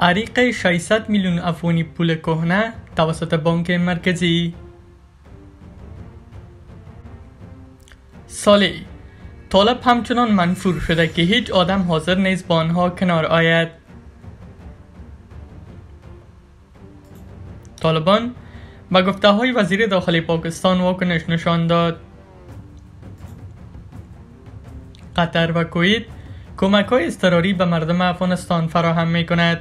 عریق 600 میلیون افغانی پول کهنه توسط بانک مرکزی سالی، طالب همچنان منفور شده که هیچ آدم حاضر نیست با آنها کنار آید طالبان با گفته های وزیر داخلی پاکستان واکنش نشان داد قطر و کویت کمک های استراری به مردم افغانستان فراهم می کند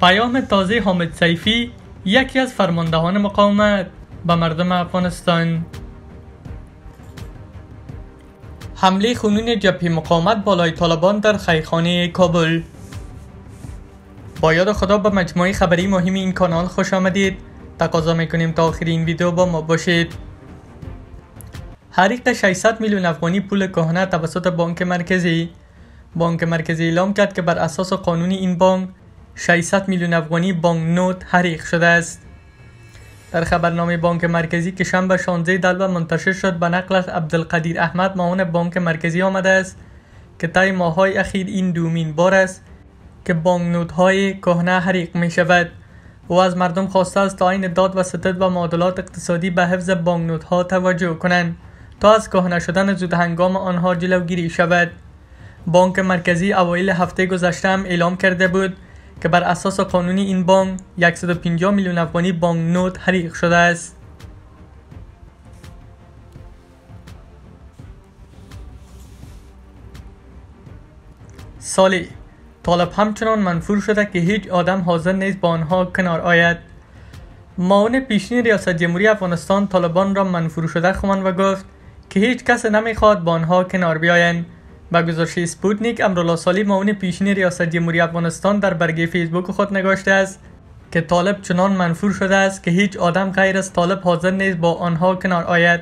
پیام تازه حامد سیفی یکی از فرماندهان مقاومت به مردم افغانستان حمله خونین جبهه مقاومت بالای طالبان در خیخانه کابل با یاد خدا به مجموعه خبری مهم این کانال خوش آمدید تقاضا میکنیم تا آخر این ویدیو با ما باشید حریق 600 میلیون افغانی پول کهنه توسط بانک مرکزی بانک مرکزی اعلام کرد که بر اساس قانون این بانک 600 میلیون افغانی بانک نوت حریق شده است در خبرنامه بانک مرکزی که شنبه 16 دلبه منتشر شد به نقل از عبدالقدیر احمد معاون بانک مرکزی آمده است که طی ماهای اخیر این دومین بار است که بانک نوت های کهنه حریق می شود او از مردم خواسته است تا این داد و ستد و معادلات اقتصادی به حفظ بانک نوت ها توجه کنند تا از کهنه شدن زود هنگام آنها جلوگیری شود بانک مرکزی اوایل هفته گذشته هم اعلام کرده بود که بر اساس قانونی این بانک 150 میلیون افغانی بانک نوت حریق شده است سالی طالب همچنان منفور شده که هیچ آدم حاضر نیست با آنها کنار آید معاون پیشین ریاست جمهوری افغانستان طالبان را منفور شده خواند و گفت که هیچ کس نمیخواد با آنها کنار بیایند با گزارش سپوتنیک امرالله سالی معاون پیشین ریاست جمهوری افغانستان در برگه فیسبوک خود نگاشته است که طالب چنان منفور شده است که هیچ آدم غیر از طالب حاضر نیست با آنها کنار آید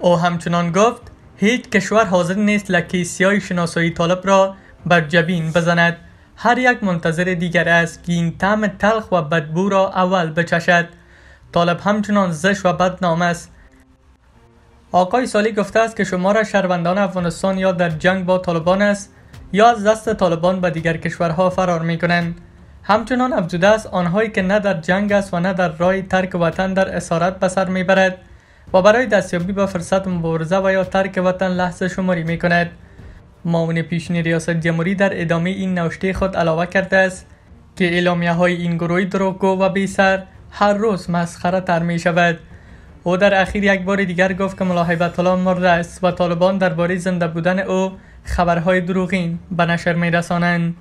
او همچنان گفت هیچ کشور حاضر نیست لکه سیای شناسایی طالب را بر جبین بزند هر یک منتظر دیگر است که این طعم تلخ و بدبو را اول بچشد طالب همچنان زش و بدنام است آقای سالی گفته است که شمار شهروندان افغانستان یا در جنگ با طالبان است یا از دست طالبان به دیگر کشورها فرار می کنند. همچنان افزوده است آنهایی که نه در جنگ است و نه در رای ترک وطن در اسارت به سر برد و برای دستیابی به فرصت مبارزه و یا ترک وطن لحظه شماری می کند. معاون پیشین ریاست جمهوری در ادامه این نوشته خود علاوه کرده است که اعلامیه های این گروه دروگو و بیسر هر روز مسخره تر می شود او در اخیر یک بار دیگر گفت که ملا هیبت الله است و طالبان درباره زنده بودن او خبرهای دروغین به نشر می رسانند.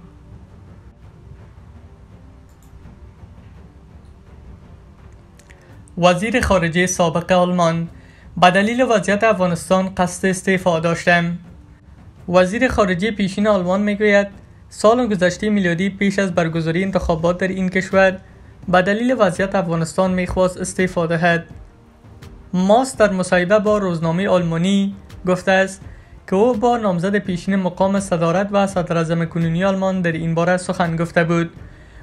وزیر خارجه سابق آلمان به دلیل وضعیت افغانستان قصد استعفا داشتم وزیر خارجه پیشین آلمان میگوید سال گذشته میلادی پیش از برگزاری انتخابات در این کشور به دلیل وضعیت افغانستان میخواست استعفا دهد ماست در مصاحبه با روزنامه آلمانی گفته است که او با نامزد پیشین مقام صدارت و اعظم کنونی آلمان در این باره سخن گفته بود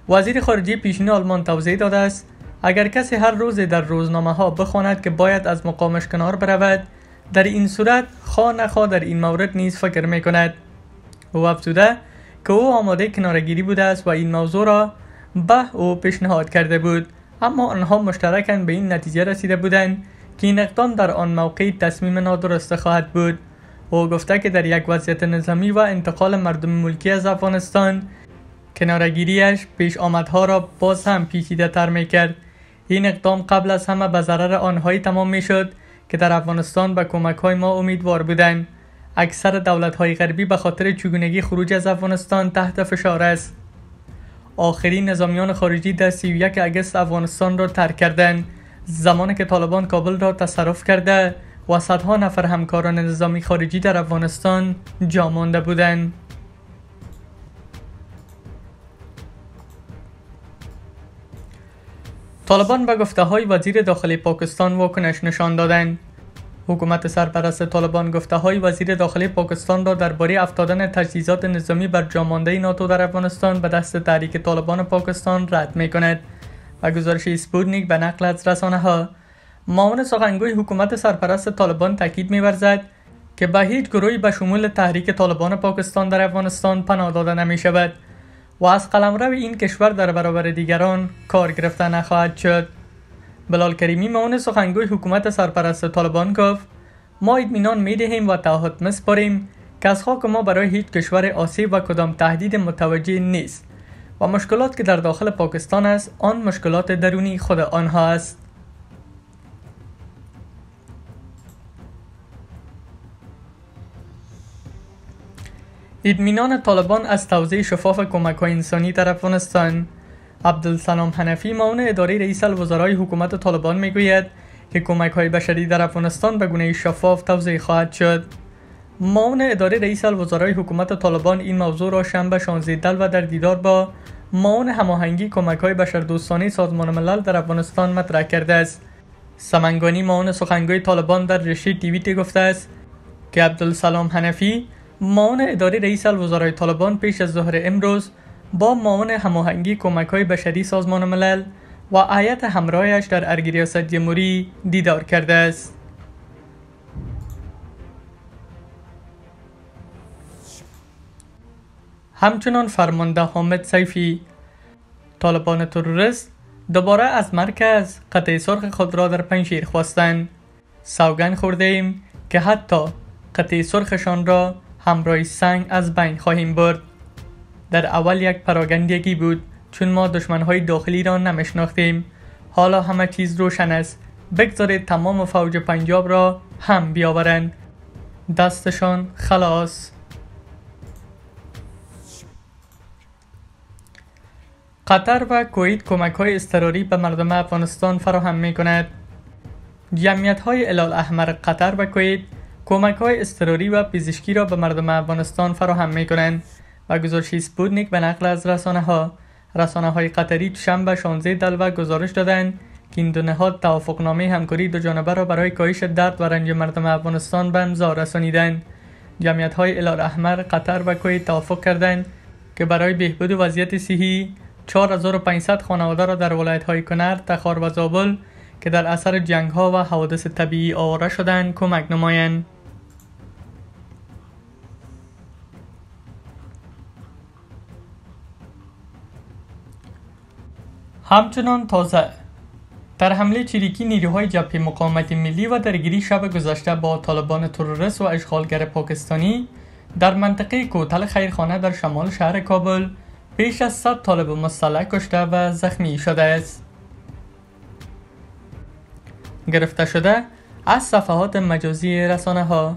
وزیر خارجه پیشین آلمان توضیح داده است اگر کسی هر روز در روزنامه ها بخواند که باید از مقامش کنار برود در این صورت خواه نخواه در این مورد نیز فکر می کند او افزوده که او آماده کنارگیری بوده است و این موضوع را به او پیشنهاد کرده بود اما آنها مشترکاً به این نتیجه رسیده بودند که این در آن موقع تصمیم نادرست خواهد بود او گفته که در یک وضعیت نظامی و انتقال مردم ملکی از افغانستان کنارگیریش پیش آمدها را باز هم پیچیده تر می کرد. این اقدام قبل از همه به ضرر آنهایی تمام می شد که در افغانستان به کمک های ما امیدوار بودند. اکثر دولت های غربی به خاطر چگونگی خروج از افغانستان تحت فشار است. آخرین نظامیان خارجی در 31 اگست افغانستان را ترک کردند زمانی که طالبان کابل را تصرف کرده و صدها نفر همکاران نظامی خارجی در افغانستان جا مانده بودند طالبان به گفته های وزیر داخلی پاکستان واکنش نشان دادند حکومت سرپرست طالبان گفته های وزیر داخلی پاکستان را درباره افتادن تجهیزات نظامی بر جامانده ناتو در افغانستان به دست تحریک طالبان پاکستان رد می کند و گزارش اسپوتنیک به نقل از رسانه ها معاون سخنگوی حکومت سرپرست طالبان تاکید می‌ورزد که به هیچ گروهی به شمول تحریک طالبان پاکستان در افغانستان پناه داده نمی شود و از قلمرو این کشور در برابر دیگران کار گرفته نخواهد شد بلال کریمی معاون سخنگوی حکومت سرپرست طالبان گفت ما اطمینان می دهیم و تعهد مسپاریم که از خاک ما برای هیچ کشور آسیب و کدام تهدید متوجه نیست و مشکلات که در داخل پاکستان است آن مشکلات درونی خود آنها است ادمینان طالبان از توضیح شفاف کمک های انسانی در افغانستان عبدالسلام حنفی معاون اداره رئیس الوزرای حکومت طالبان میگوید که کمک های بشری در افغانستان به گونه شفاف توضیح خواهد شد معاون اداره رئیس الوزرای حکومت طالبان این موضوع را شنبه 16 دل و در دیدار با معاون هماهنگی بشر بشردوستانه سازمان ملل در افغانستان مطرح کرده است سمنگانی معاون سخنگوی طالبان در رشته تیویت گفته است که عبدالسلام حنفی معاون اداره رئیس الوزرای طالبان پیش از ظهر امروز با معاون هماهنگی های بشری سازمان ملل و آیت همراهش در ارگ ریاست جمهوری دیدار کرده است همچنان فرمانده حامد سیفی طالبان تروریست دوباره از مرکز قطع سرخ خود را در پنجیر خواستند سوگن خورده ایم که حتی قطع سرخشان را همراه سنگ از بین خواهیم برد در اول یک پراگندگی بود چون ما دشمنهای داخلی را نمیشناختیم حالا همه چیز روشن است بگذارید تمام فوج پنجاب را هم بیاورند دستشان خلاص قطر و کویت کمک های به مردم افغانستان فراهم می کند. جمعیت های الال احمر قطر و کویت کمک های اضطراری و پزشکی را به مردم افغانستان فراهم می کنند و گزارشی سپودنیک به نقل از رسانه ها رسانه های قطری شنبه 16 و گزارش دادند که این دو نهاد توافقنامه همکاری دو جانبه را برای کاهش درد و رنج مردم افغانستان به امضا رسانیدند جمعیت های احمر قطر و کویت توافق کردند که برای بهبود وضعیت صحی 4500 خانواده را در ولایت های کنر، تخار و زابل که در اثر جنگ ها و حوادث طبیعی آواره شدند کمک نمایند. همچنان تازه در حمله چریکی نیروهای جبهه مقاومت ملی و درگیری شب گذشته با طالبان تروریست و اشغالگر پاکستانی در منطقه کوتل خیرخانه در شمال شهر کابل بیش از صد طالب مسلح کشته و زخمی شده است. گرفته شده از صفحات مجازی رسانه ها